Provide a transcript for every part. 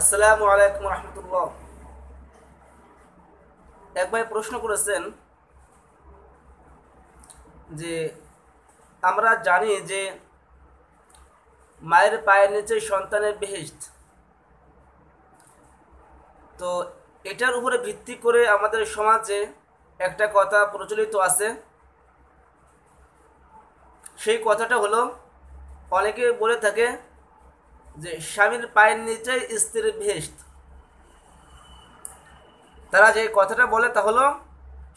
আসসালামু আলাইকুম রহমতুল্লাহ এক ভাই প্রশ্ন করেছেন যে আমরা জানি যে মায়ের পায়ের নিচে সন্তানের বেহেস্ট তো এটার উপরে ভিত্তি করে আমাদের সমাজে একটা কথা প্রচলিত আছে সেই কথাটা হলো অনেকে বলে থাকে যে স্বামীর পায়ের নিচে স্ত্রীর ভেস্ট তারা যে কথাটা বলে তা হলো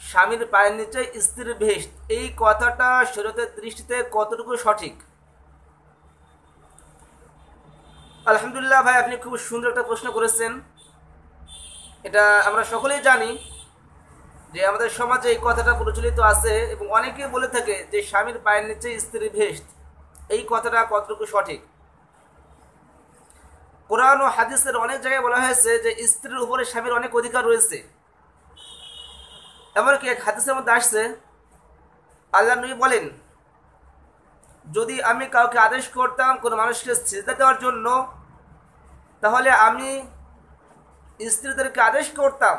স্বামীর পায়ের নিচে স্ত্রীর ভেস্ট এই কথাটা শরতের দৃষ্টিতে কতটুকু সঠিক আলহামদুলিল্লাহ ভাই আপনি খুব সুন্দর একটা প্রশ্ন করেছেন এটা আমরা সকলেই জানি যে আমাদের সমাজে এই কথাটা প্রচলিত আছে এবং অনেকে বলে থাকে যে স্বামীর পায়ের নিচে স্ত্রীর ভেস্ট এই কথাটা কতটুকু সঠিক কোরআন ও হাদিসের অনেক জায়গায় বলা হয়েছে যে স্ত্রীর উপরে স্বামীর অনেক অধিকার রয়েছে এমনকি এক হাদিসের মধ্যে আসছে আল্লাহ নবী বলেন যদি আমি কাউকে আদেশ করতাম কোনো মানুষকে সিজা দেওয়ার জন্য তাহলে আমি স্ত্রীদেরকে আদেশ করতাম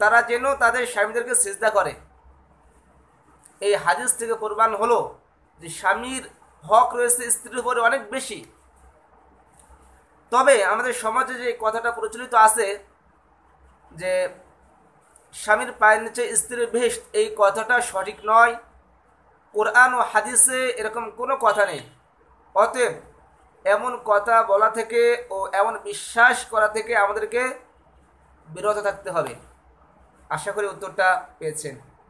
তারা যেন তাদের স্বামীদেরকে সিজা করে এই হাদিস থেকে প্রমাণ হলো যে স্বামীর হক রয়েছে স্ত্রীর উপরে অনেক বেশি তবে আমাদের সমাজে যে কথাটা প্রচলিত আছে যে স্বামীর পায়ের নিচে স্ত্রীর ভেষ এই কথাটা সঠিক নয় কোরআন ও হাদিসে এরকম কোনো কথা নেই অতএব এমন কথা বলা থেকে ও এমন বিশ্বাস করা থেকে আমাদেরকে বিরত থাকতে হবে আশা করি উত্তরটা পেয়েছেন